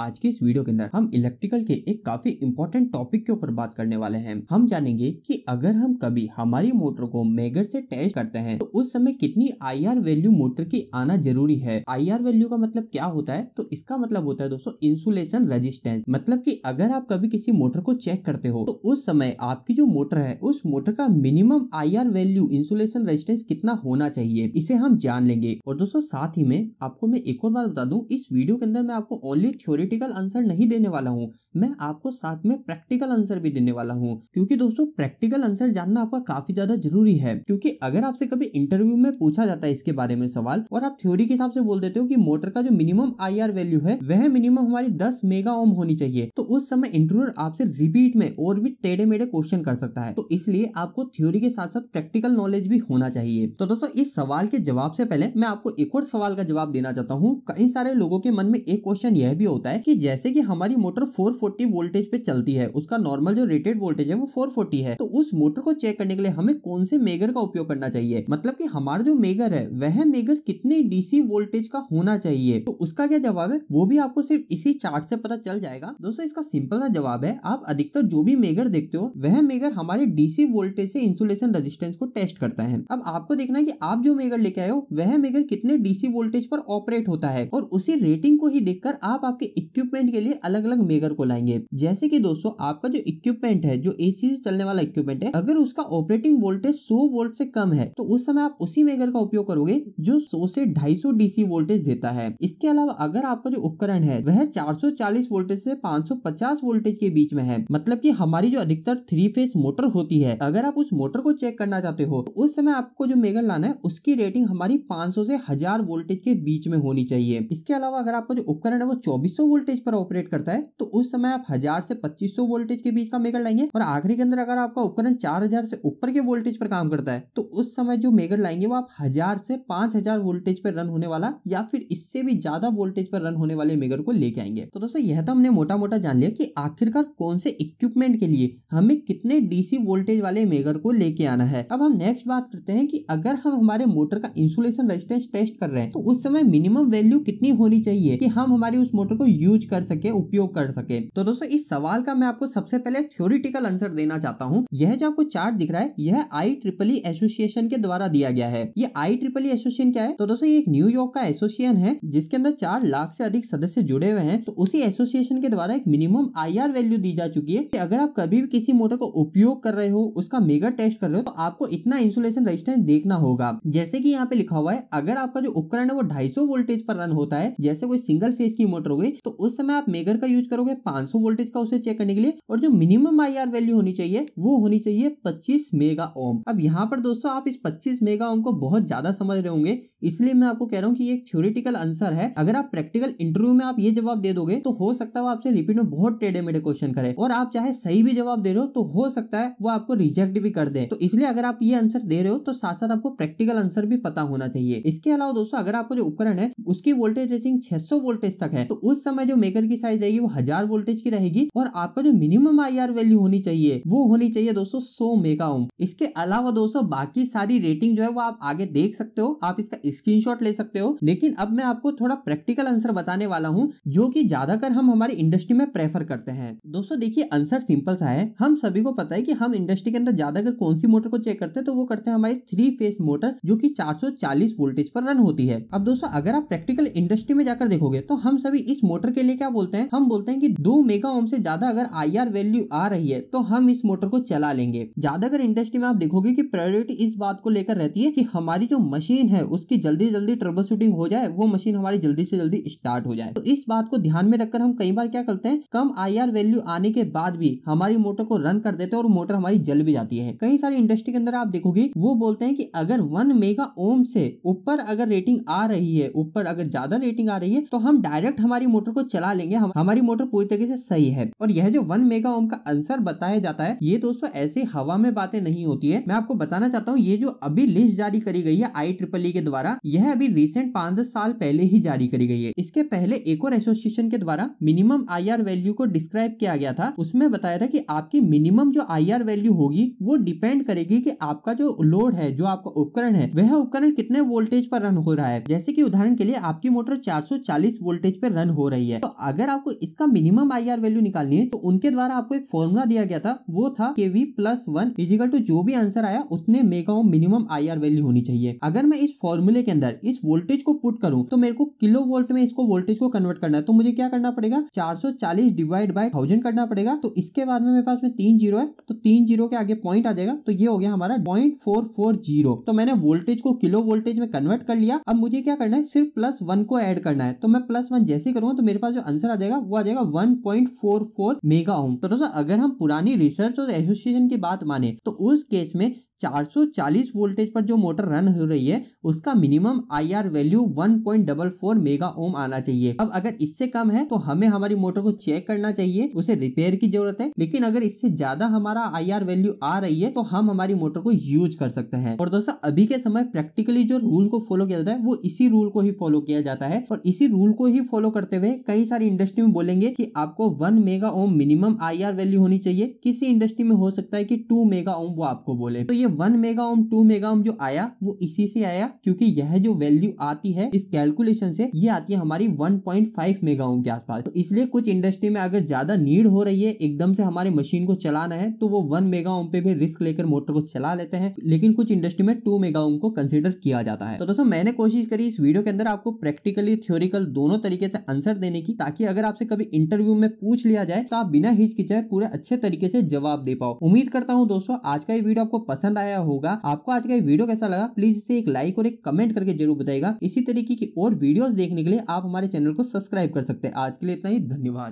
आज के इस वीडियो के अंदर हम इलेक्ट्रिकल के एक काफी इम्पोर्टेंट टॉपिक के ऊपर बात करने वाले हैं हम जानेंगे कि अगर हम कभी हमारी मोटर को मेगर से टेस्ट करते हैं तो उस समय कितनी आई वैल्यू मोटर की आना जरूरी है आई वैल्यू का मतलब क्या होता है तो इसका मतलब होता है दोस्तों इंसुलेशन रजिस्टेंस मतलब की अगर आप कभी किसी मोटर को चेक करते हो तो उस समय आपकी जो मोटर है उस मोटर का minimum I value insulation resistance कितना होना चाहिए इसे हम जान लेंगे और दोस्तों साथ ही में आपको मैं एक और बात बता दूं इस वीडियो के अंदर मैं आपको ओनली थ्योरी थियोरेटिकल आंसर नहीं देने वाला हूँ मैं आपको साथ में प्रैक्टिकल आंसर भी देने वाला हूँ क्योंकि दोस्तों प्रैक्टिकल आंसर जानना आपका काफी ज्यादा जरूरी है क्योंकि अगर आपसे कभी इंटरव्यू में पूछा जाता है इसके बारे में सवाल और आप थ्योरी के हिसाब से बोल देते हो कि मोटर का जो मिनिमम आई वैल्यू है वह मिनिमम हमारी दस मेगा ओम होनी चाहिए तो उस समय इंटरव्यूअर आपसे रिपीट में और भी टेढ़े मेढ़े क्वेश्चन कर सकता है तो इसलिए आपको थ्योरी के साथ साथ प्रैक्टिकल नॉलेज भी होना चाहिए तो दोस्तों इस सवाल के जवाब से पहले मैं आपको एक और सवाल का जवाब देना चाहता हूँ कई सारे लोगों के मन में एक क्वेश्चन यह भी होता है है कि जैसे कि हमारी मोटर 440 वोल्टेज पे चलती है उसका नॉर्मल जो रेटेड वोल्टेज है वो 440 है तो उस मोटर को चेक करने के लिए हमें कौन से मेगर का उपयोग करना चाहिए मतलब कि हमारा जो मेगर है वह मेगर कितने डीसी वोल्टेज का होना चाहिए तो उसका क्या जवाब है वो भी आपको सिर्फ इसी चार्ट से पता चल जाएगा दोस्तों इसका सिंपल सा जवाब है आप अधिकतर जो भी मेगर देखते हो वह मेगर हमारे डीसी वोल्टेज से इंसुलेशन रेजिस्टेंस को टेस्ट करता है अब आपको देखना है कि आप जो मेगर लेके आयो वह मेगर कितने डीसी वोल्टेज पर ऑपरेट होता है और उसी रेटिंग को ही देखकर आप आपके इक्विपमेंट के लिए अलग अलग मेकर को लाएंगे जैसे कि दोस्तों आपका जो इक्विपमेंट है जो एसी से चलने वाला इक्विपमेंट है अगर उसका ऑपरेटिंग वोल्टेज 100 वोल्ट से कम है तो उस समय आप उसी मेकर का उपयोग करोगे जो 100 से 250 डीसी वोल्टेज देता है इसके अलावा अगर आपका जो उपकरण है वह 440 वोल्टेज से 550 वोल्टेज के बीच में है मतलब की हमारी जो अधिकतर थ्री फेज मोटर होती है अगर आप उस मोटर को चेक करना चाहते हो तो उस समय आपको जो मेगर लाना है उसकी रेटिंग हमारी सौ से हजार वोल्टेज के बीच में होनी चाहिए इसके अलावा अगर आपका जो उपकरण है वो चौबीसों वोल्टेज पर ऑपरेट करता है तो उस समय आप हजार से पच्चीस सौ वोल्टेज के बीच का मेगर लाएंगे और आखिरी के अंदर अगर आपका उपकरण चार हजार से ऊपर के वोल्टेज पर काम करता है तो उस समय जो मेगर लाएंगे वो आप हजार से पांच हजार वोल्टेज पर रन होने वाला या फिर इससे भी ज्यादा वोल्टेज पर रन होने वाले मेगर को लेके आएंगे तो दोस्तों यह तो हमने मोटा मोटा जान लिया कि आखिरकार कौन से इक्विपमेंट के लिए हमें कितने डीसी वोल्टेज वाले मेगर को लेके आना है अब हम नेक्स्ट बात करते हैं कि अगर हम हमारे मोटर का इंसुलेशन रेजिस्टेंस टेस्ट कर रहे हैं तो उस समय मिनिमम वैल्यू कितनी होनी चाहिए कि हम हमारी उस मोटर को यूज कर सके उपयोग कर सके तो दोस्तों इस सवाल का मैं आपको सबसे पहले थ्योरिटिकल आंसर देना चाहता हूँ यह जो आपको चार्ट दिख रहा है यह आई ट्रिपल एसोसिएशन के द्वारा दिया गया है ये आई ट्रिपल एसोसिएशन क्या है तो दोस्तों एक न्यूयॉर्क का एसोसिएशन है जिसके अंदर चार लाख से अधिक सदस्य जुड़े हुए हैं तो उसी एसोसिएशन के द्वारा एक मिनिमम आई वैल्यू दी जा चुकी है कि अगर आप कभी भी किसी मोटर को उपयोग कर रहे हो उसका मेगा टेस्ट कर रहे हो तो आपको इतना इंसुलेशन रेजिस्टेंस देखना होगा जैसे कि यहाँ पे लिखा हुआ है अगर आपका जो उपकरण है वो 250 वोल्टेज पर रन होता है जैसे कोई सिंगल फेज की मोटर हो गई तो उस समय आप मेगर का यूज करोगे 500 वोल्टेज का उसे चेक करने के लिए और जो मिनिमम आई वैल्यू होनी चाहिए वो होनी चाहिए 25 मेगा ओम अब यहाँ पर दोस्तों आप इस 25 मेगा ओम को बहुत ज्यादा समझ रहे होंगे इसलिए मैं आपको कह रहा हूँ कि ये थ्योरिटिकल आंसर है अगर आप प्रैक्टिकल इंटरव्यू में आप ये जवाब दे दोगे तो हो सकता है वो आपसे रिपीट में बहुत टेढ़े मेढ़े क्वेश्चन करे और आप चाहे सही भी जवाब दे रहे हो तो हो सकता है वो आपको रिजेक्ट भी कर दे तो इसलिए अगर आप ये आंसर दे रहे हो तो साथ साथ आपको प्रैक्टिकल आंसर भी पता होना चाहिए इसके अलावा दोस्तों अगर आपको जो उपकरण है उसकी वोल्टेज रेटिंग छह वोल्टेज तक है तो उस समय मैक्सिमम है जो मेकर की साइज रहेगी वो हजार वोल्टेज की रहेगी और आपका जो मिनिमम आई वैल्यू होनी चाहिए वो होनी चाहिए दोस्तों सौ मेगा ओम इसके अलावा दोस्तों बाकी सारी रेटिंग जो है वो आप आगे देख सकते हो आप इसका स्क्रीन ले सकते हो लेकिन अब मैं आपको थोड़ा प्रैक्टिकल आंसर बताने वाला हूँ जो की ज्यादातर हम हमारी इंडस्ट्री में प्रेफर करते हैं दोस्तों देखिए आंसर सिंपल सा है हम सभी को पता है कि हम इंडस्ट्री के अंदर ज्यादातर कौन सी मोटर को चेक करते हैं तो वो करते हैं हमारी थ्री फेस मोटर जो कि 440 वोल्टेज पर रन होती है अब दोस्तों अगर आप प्रैक्टिकल इंडस्ट्री में जाकर देखोगे तो हम सभी इस मोटर मोटर के लिए क्या बोलते हैं हम बोलते हैं कि दो मेगा ओम से ज्यादा अगर आई वैल्यू आ रही है तो हम इस मोटर को चला लेंगे ज्यादा अगर इंडस्ट्री में आप देखोगे की प्रायोरिटी इस बात को लेकर रहती है की हमारी जो मशीन है उसकी जल्दी जल्दी ट्रबल शूटिंग हो जाए वो मशीन हमारी जल्दी से जल्दी स्टार्ट हो जाए तो इस बात को ध्यान में रखकर हम कई बार क्या करते हैं कम आई वैल्यू आने के बाद भी हमारी मोटर को रन कर देते हैं और मोटर हमारी जल भी जाती है कई सारी इंडस्ट्री के अंदर आप देखोगे वो बोलते हैं कि अगर वन मेगा ओम से ऊपर अगर रेटिंग आ रही है ऊपर अगर ज्यादा रेटिंग आ रही है तो हम डायरेक्ट हमारी मोटर को चला लेंगे हम, हमारी मोटर पूरी तरीके से सही है और यह जो वन मेगा ओम का आंसर बताया जाता है ये दोस्तों ऐसे हवा में बातें नहीं होती है मैं आपको बताना चाहता हूँ ये जो अभी लिस्ट जारी करी गई है आई ट्रिपल ई के द्वारा यह अभी रिसेंट पांच दस साल पहले ही जारी करी गई है इसके पहले एक और एसोसिएशन के द्वारा मिनिमम आई वैल्यू को डिस्क्राइब किया गया था उसमें बताया था की आपकी मिनिमम जो आई वैल्यू होगी वो डिपेंड करेगी की आपका जो लोड है जो आपका उपकरण है वह उपकरण कितने वोल्टेज पर रन हो रहा है जैसे की उदाहरण के लिए आपकी मोटर चालीस वोल्टेज पर रन हो रही है गई है तो अगर आपको इसका मिनिमम आई वैल्यू निकालनी है तो उनके द्वारा आपको एक फॉर्मूला दिया गया था वो था K V plus one equal to जो भी आंसर आया उतने mega ohm minimum I value होनी चाहिए अगर मैं इस फॉर्मूले के अंदर इस वोल्टेज को पुट करूँ तो मेरे को किलो वोल्ट में इसको वोल्टेज को कन्वर्ट करना है तो मुझे क्या करना पड़ेगा 440 डिवाइड बाय थाउजेंड करना पड़ेगा तो इसके बाद में मेरे पास में तीन जीरो है तो तीन जीरो के आगे पॉइंट आ जाएगा तो ये हो गया हमारा पॉइंट फोर फोर जीरो तो मैंने वोल्टेज को किलो वोल्टेज में कन्वर्ट कर लिया अब मुझे क्या करना है सिर्फ प्लस वन को एड करना है तो मैं प्लस वन जैसे करूंगा तो मेरे पास जो आंसर आ जाएगा वो आ जाएगा 1.44 मेगा ओम तो दोस्तों अगर हम पुरानी रिसर्च और एसोसिएशन की बात माने तो उस केस में 440 वोल्टेज पर जो मोटर रन हो रही है उसका minimum IR value 1.44 mega ohm आना चाहिए अब अगर इससे कम है तो हमें हमारी मोटर को चेक करना चाहिए उसे रिपेयर की जरूरत है लेकिन अगर इससे ज्यादा हमारा आईआर वैल्यू आ रही है तो हम हमारी मोटर को यूज कर सकते हैं और दोस्तों अभी के समय प्रैक्टिकली जो रूल को फॉलो किया जाता है वो इसी रूल को ही फॉलो किया जाता है और इसी रूल को ही फॉलो करते हुए कई सारी इंडस्ट्री में बोलेंगे कि आपको one mega ohm minimum I value होनी चाहिए किसी इंडस्ट्री में हो सकता है कि टू मेगा ओम वो आपको बोले तो ये one mega ohm two mega ohm जो आया वो इसी से आया क्योंकि यह जो वैल्यू आती है इस कैलकुलेशन से ये आती है हमारी 1.5 मेगा ओम के आसपास तो इसलिए कुछ इंडस्ट्री में अगर ज्यादा नीड हो रही है एकदम से हमारे मशीन को चलाना है तो वो वन मेगा ओम पे भी रिस्क लेकर मोटर को चला लेते हैं लेकिन कुछ इंडस्ट्री में टू मेगा ओम को कंसिडर किया जाता है तो दोस्तों मैंने कोशिश करी इस वीडियो के अंदर आपको प्रैक्टिकली थ्योरिकल दोनों तरीके से आंसर देने देने की ताकि अगर आपसे कभी इंटरव्यू में पूछ लिया जाए तो आप बिना हिचकिचाए पूरे अच्छे तरीके से जवाब दे पाओ उम्मीद करता हूँ दोस्तों आज का ये वीडियो आपको पसंद आया होगा आपको आज का ये वीडियो कैसा लगा प्लीज इसे एक लाइक और एक कमेंट करके जरूर बताएगा इसी तरीके की और वीडियो देखने के लिए आप हमारे चैनल को सब्सक्राइब कर सकते हैं आज के लिए इतना ही धन्यवाद